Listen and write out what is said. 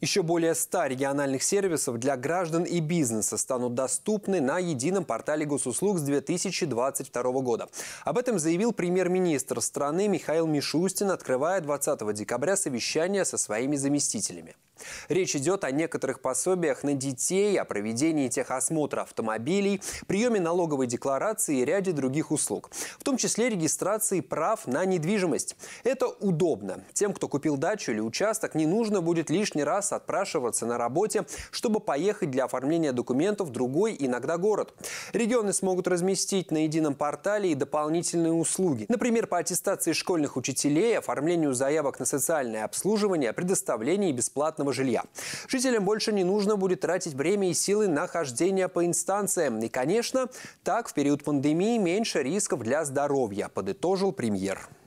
Еще более 100 региональных сервисов для граждан и бизнеса станут доступны на едином портале госуслуг с 2022 года. Об этом заявил премьер-министр страны Михаил Мишустин, открывая 20 декабря совещание со своими заместителями. Речь идет о некоторых пособиях на детей, о проведении техосмотра автомобилей, приеме налоговой декларации и ряде других услуг, в том числе регистрации прав на недвижимость. Это удобно. Тем, кто купил дачу или участок, не нужно будет лишний раз отпрашиваться на работе, чтобы поехать для оформления документов в другой, иногда город. Регионы смогут разместить на едином портале и дополнительные услуги. Например, по аттестации школьных учителей, оформлению заявок на социальное обслуживание, предоставлении бесплатного собственного жилья. Жителям больше не нужно будет тратить время и силы на хождение по инстанциям. И, конечно, так в период пандемии меньше рисков для здоровья, подытожил премьер.